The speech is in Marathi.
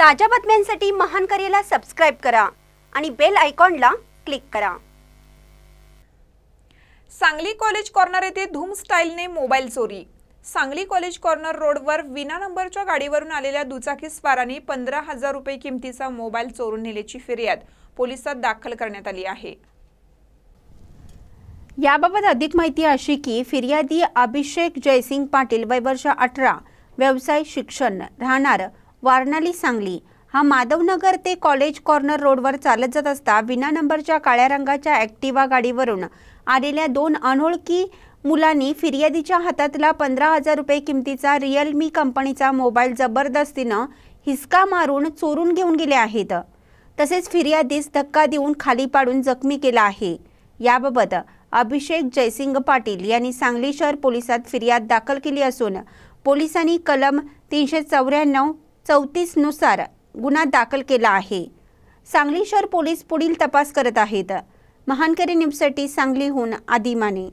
ताज्या बातम्यांसाठी महान करेला सबस्क्राइब करा आणि बेल आयकॉनला क्लिक करा सांगली कॉलेज कॉर्नर येथे धूम स्टाईलने मोबाईल चोरी सांगली कॉलेज कॉर्नर रोडवर विना नंबरच्या गाडीवरून आलेल्या दुचाकी स्वाराने पंधरा हजार रुपये किमतीचा मोबाईल चोरून नेल्याची फिर्याद पोलिसात दाखल करण्यात आली आहे याबाबत अधिक माहिती अशी की फिर्यादी अभिषेक जयसिंग पाटील वय वर्ष अठरा व्यवसाय शिक्षण राहणार वारणाली सांगली हा माधवनगर ते कॉलेज कॉर्नर रोडवर चालत जात असता विना नंबरच्या काळ्या रंगाच्या ॲक्टिवा गाडीवरून आलेल्या दोन अनोळखी मुलांनी फिर्यादीच्या हातातला पंधरा हजार रुपये किमतीचा रिअलमी कंपनीचा मोबाईल जबरदस्तीनं हिसका मारून चोरून घेऊन गेले आहेत तसेच फिर्यादीस धक्का देऊन खाली पाडून जखमी केला आहे याबाबत अभिषेक जयसिंग पाटील यांनी सांगली शहर पोलिसात फिर्याद दाखल केली असून पोलिसांनी कलम तीनशे चौऱ्याण्णव चौतीसनुसार गुन्हा दाखल केला आहे सांगली शहर पोलीस पुढील तपास करत आहेत महानकरी न्यूजसाठी सांगलीहून आदिमाने